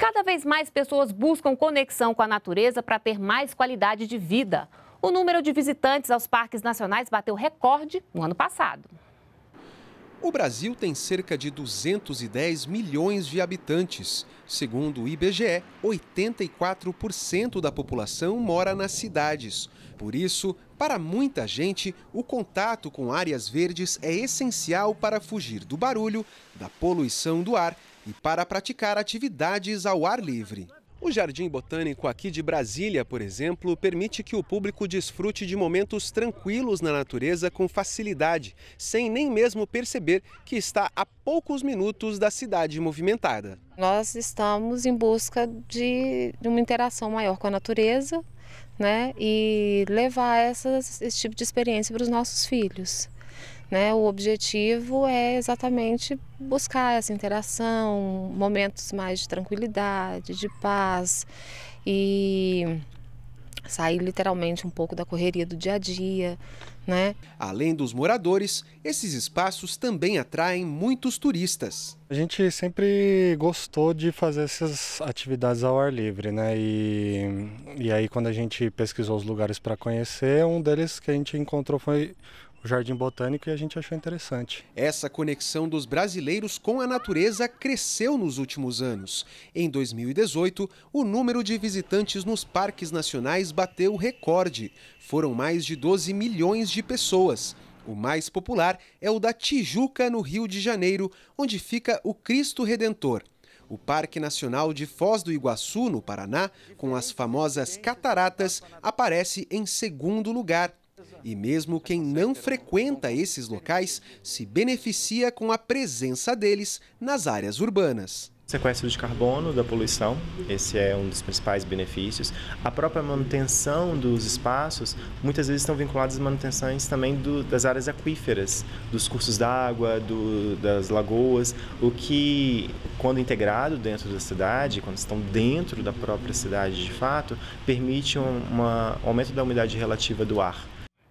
Cada vez mais pessoas buscam conexão com a natureza para ter mais qualidade de vida. O número de visitantes aos parques nacionais bateu recorde no ano passado. O Brasil tem cerca de 210 milhões de habitantes. Segundo o IBGE, 84% da população mora nas cidades. Por isso, para muita gente, o contato com áreas verdes é essencial para fugir do barulho, da poluição do ar e para praticar atividades ao ar livre. O Jardim Botânico aqui de Brasília, por exemplo, permite que o público desfrute de momentos tranquilos na natureza com facilidade, sem nem mesmo perceber que está a poucos minutos da cidade movimentada. Nós estamos em busca de, uma interação maior com a natureza né, e levar essas, esse tipo de experiência para os nossos filhos. Né? O objetivo é exatamente buscar essa interação, momentos mais de tranquilidade, de paz e sair literalmente um pouco da correria do dia a dia, né? Além dos moradores, esses espaços também atraem muitos turistas. A gente sempre gostou de fazer essas atividades ao ar livre, né? E, e aí quando a gente pesquisou os lugares para conhecer, um deles que a gente encontrou foi o Jardim Botânico e a gente achou interessante. Essa conexão dos brasileiros com a natureza cresceu nos últimos anos. Em 2018, o número de visitantes nos parques nacionais bateu recorde. Foram mais de 12 milhões de de pessoas. O mais popular é o da Tijuca, no Rio de Janeiro, onde fica o Cristo Redentor. O Parque Nacional de Foz do Iguaçu, no Paraná, com as famosas cataratas, aparece em segundo lugar. E mesmo quem não frequenta esses locais se beneficia com a presença deles nas áreas urbanas. Sequestro de carbono da poluição, esse é um dos principais benefícios. A própria manutenção dos espaços, muitas vezes estão vinculadas às manutenções também do, das áreas aquíferas, dos cursos d'água, do, das lagoas, o que, quando integrado dentro da cidade, quando estão dentro da própria cidade de fato, permite um, uma, um aumento da umidade relativa do ar.